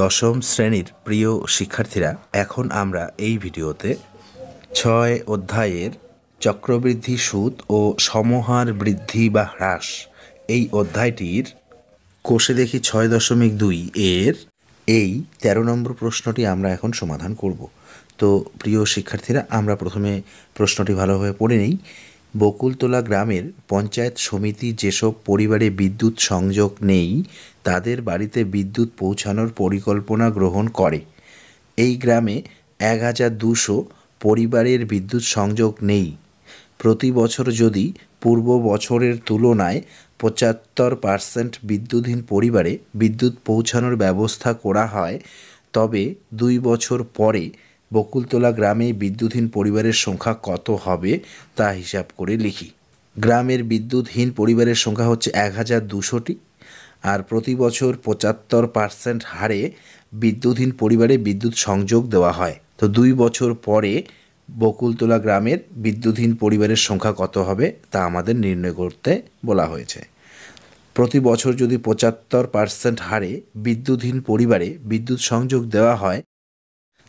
দশম শ্রেণীর প্রিয় শিক্ষার্থীরা এখন আমরা এই ভিডিওতে ছয় অধ্যায়ের চক্রবৃদ্ধি সুদ ও সমহার বৃদ্ধি বা হ্রাস এই অধ্যায়টির কোষে দেখি ছয় দশমিক দুই এর এই ১৩ নম্বর প্রশ্নটি আমরা এখন সমাধান করব তো প্রিয় শিক্ষার্থীরা আমরা প্রথমে প্রশ্নটি ভালোভাবে পড়ে নিই বকুলতলা গ্রামের পঞ্চায়েত সমিতি যেসব পরিবারে বিদ্যুৎ সংযোগ নেই তাদের বাড়িতে বিদ্যুৎ পৌঁছানোর পরিকল্পনা গ্রহণ করে এই গ্রামে এক হাজার দুশো পরিবারের বিদ্যুৎ সংযোগ নেই প্রতি বছর যদি পূর্ব বছরের তুলনায় পঁচাত্তর পার্সেন্ট বিদ্যুৎহীন পরিবারে বিদ্যুৎ পৌঁছানোর ব্যবস্থা করা হয় তবে দুই বছর পরে বকুলতলা গ্রামে বিদ্যুৎহীন পরিবারের সংখ্যা কত হবে তা হিসাব করে লিখি গ্রামের বিদ্যুৎহীন পরিবারের সংখ্যা হচ্ছে এক হাজার দুশোটি আর প্রতি বছর পঁচাত্তর পার্সেন্ট হারে বিদ্যুৎহীন পরিবারে বিদ্যুৎ সংযোগ দেওয়া হয় তো দুই বছর পরে বকুলতলা গ্রামের বিদ্যুৎহীন পরিবারের সংখ্যা কত হবে তা আমাদের নির্ণয় করতে বলা হয়েছে প্রতি বছর যদি পঁচাত্তর পার্সেন্ট হারে বিদ্যুৎহীন পরিবারে বিদ্যুৎ সংযোগ দেওয়া হয়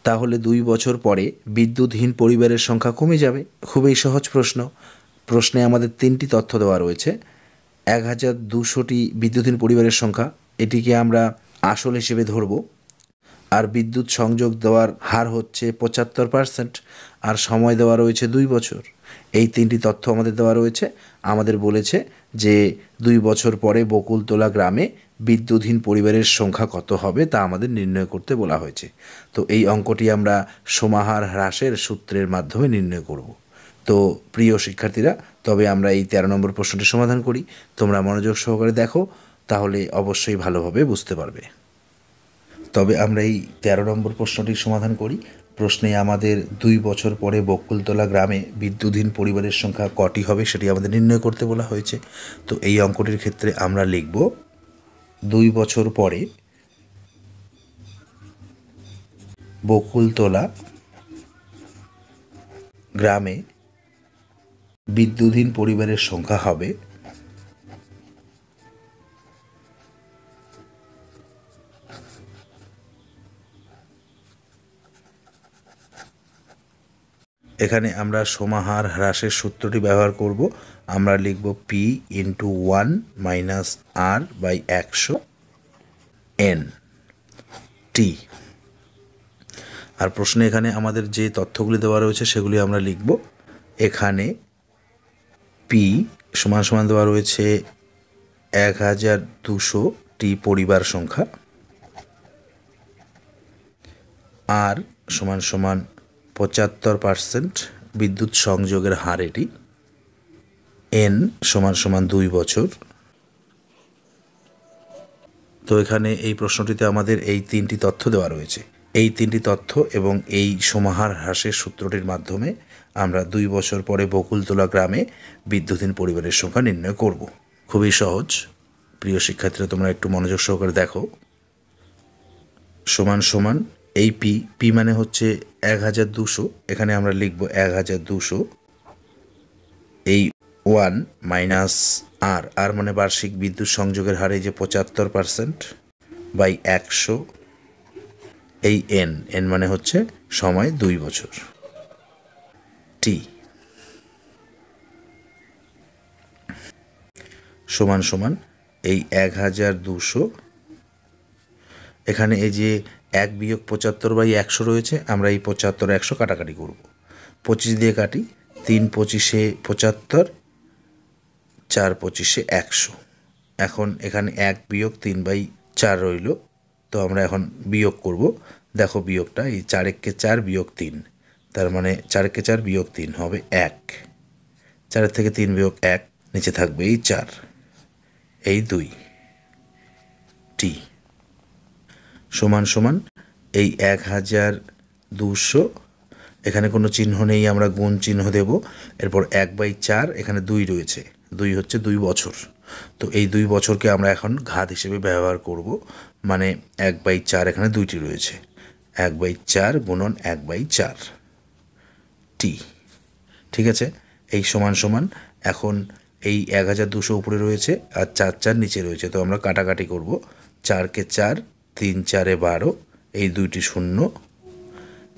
তাহলে দুই বছর পরে বিদ্যুৎহীন পরিবারের সংখ্যা কমে যাবে খুবই সহজ প্রশ্ন প্রশ্নে আমাদের তিনটি তথ্য দেওয়া রয়েছে এক হাজার দুশোটি বিদ্যুৎহীন পরিবারের সংখ্যা এটিকে আমরা আসল হিসেবে ধরব আর বিদ্যুৎ সংযোগ দেওয়ার হার হচ্ছে পঁচাত্তর পার্সেন্ট আর সময় দেওয়া রয়েছে দুই বছর এই তিনটি তথ্য আমাদের দেওয়া রয়েছে আমাদের বলেছে যে দুই বছর পরে বকুলতলা গ্রামে বিদ্যুৎহীন পরিবারের সংখ্যা কত হবে তা আমাদের নির্ণয় করতে বলা হয়েছে তো এই অঙ্কটি আমরা সমাহার হ্রাসের সূত্রের মাধ্যমে নির্ণয় করব তো প্রিয় শিক্ষার্থীরা তবে আমরা এই তেরো নম্বর প্রশ্নটি সমাধান করি তোমরা মনোযোগ সহকারে দেখো তাহলে অবশ্যই ভালোভাবে বুঝতে পারবে তবে আমরা এই তেরো নম্বর প্রশ্নটি সমাধান করি প্রশ্নে আমাদের দুই বছর পরে বকুলতলা গ্রামে বিদ্যুৎহীন পরিবারের সংখ্যা কটি হবে সেটি আমাদের নির্ণয় করতে বলা হয়েছে তো এই অঙ্কটির ক্ষেত্রে আমরা লিখব দুই বছর পরে বকুলতলা গ্রামে বিদ্যুৎহীন পরিবারের সংখ্যা হবে এখানে আমরা সমাহার হ্রাসের সূত্রটি ব্যবহার করব আমরা লিখব P into one minus R by একশো এন টি আর প্রশ্নে এখানে আমাদের যে তথ্যগুলি দেওয়া রয়েছে সেগুলি আমরা লিখব এখানে পি সমান সমান দেওয়া রয়েছে এক হাজার দুশো টি পরিবার সংখ্যা আর সমান সমান পঁচাত্তর পার্সেন্ট বিদ্যুৎ সংযোগের হার এটি এন সমান সমান দুই বছর তো এখানে এই প্রশ্নটিতে আমাদের এই তিনটি তথ্য দেওয়া রয়েছে এই তিনটি তথ্য এবং এই সমাহার হ্রাসের সূত্রটির মাধ্যমে আমরা দুই বছর পরে বকুলতলা গ্রামে বিদ্যুৎহীন পরিবারের সংখ্যা নির্ণয় করব খুবই সহজ প্রিয় শিক্ষার্থীরা তোমরা একটু মনোযোগ সহকারে দেখো সমান সমান এই পি পি মানে হচ্ছে এক হাজার দুশো এখানে আমরা লিখব এক হাজার দুশো এই ওয়ান মাইনাস আর আর মানে বার্ষিক বিদ্যুৎ সংযোগের হারে যে পঁচাত্তর পারসেন্ট বাই একশো এই এন এন মানে হচ্ছে সময় দুই বছর টি সমান সমান এই এক হাজার দুশো এখানে এই যে এক বিয়োগ পঁচাত্তর বাই একশো রয়েছে আমরা এই পঁচাত্তর একশো কাটাকাটি করব পঁচিশ দিয়ে কাটি তিন পঁচিশে পঁচাত্তর চার পঁচিশে একশো এখন এখানে এক বিয়োগ তিন বাই চার রইল তো আমরা এখন বিয়োগ করব দেখো বিয়োগটা এই চারেককে চার বিয়োগ তিন তার মানে চারেককে চার বিয়োগ তিন হবে এক চারের থেকে তিন বিয়োগ এক নিচে থাকবে এই চার এই দুই টি সমান সমান এই এক হাজার দুশো এখানে কোনো চিহ্ন নেই আমরা গুণ চিহ্ন দেব এরপর এক বাই চার এখানে দুই রয়েছে দুই হচ্ছে দুই বছর তো এই দুই বছরকে আমরা এখন ঘাত হিসেবে ব্যবহার করব মানে এক বাই চার এখানে দুইটি রয়েছে এক বাই চার গুণন এক বাই চার টি ঠিক আছে এই সমান সমান এখন এই এক হাজার দুশো উপরে রয়েছে আর চার চার নিচে রয়েছে তো আমরা কাটাকাটি করব চারকে চার তিন চারে বারো এই দুইটি শূন্য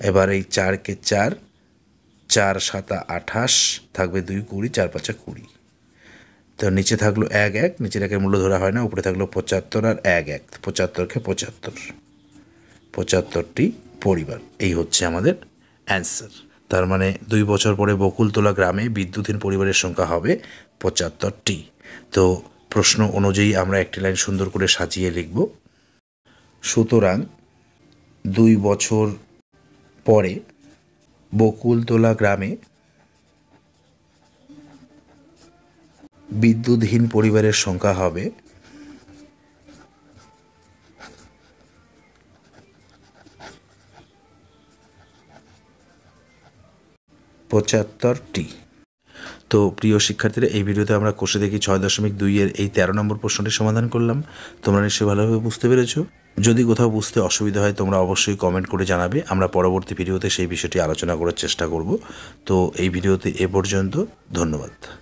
এবার এই চারকে চার চার সাতা আঠাশ থাকবে দুই কুড়ি চার পাঁচা কুড়ি তো নিচে থাকলো এক এক নিচের একের মূল্য ধরা হয় না উপরে থাকলো পঁচাত্তর আর এক এক পঁচাত্তরকে পঁচাত্তর পঁচাত্তরটি পরিবার এই হচ্ছে আমাদের অ্যান্সার তার মানে দুই বছর পরে বকুলতলা গ্রামে বিদ্যুৎহীন পরিবারের সংখ্যা হবে পঁচাত্তরটি তো প্রশ্ন অনুযায়ী আমরা একটি লাইন সুন্দর করে সাজিয়ে লিখব সুতরাং দুই বছর পরে বকুলতলা গ্রামে বিদ্যুৎহীন পরিবারের সংখ্যা হবে পঁচাত্তরটি তো প্রিয় শিক্ষার্থীরা এই ভিডিওতে আমরা কোষে দেখি ছয় দশমিক দুইয়ের এই তেরো নম্বর প্রশ্নটি সমাধান করলাম তোমরা নিশ্চয়ই ভালোভাবে বুঝতে পেরেছো যদি কোথাও বুঝতে অসুবিধা হয় তোমরা অবশ্যই কমেন্ট করে জানাবে আমরা পরবর্তী ভিডিওতে সেই বিষয়টি আলোচনা করার চেষ্টা করব তো এই ভিডিওতে এ পর্যন্ত ধন্যবাদ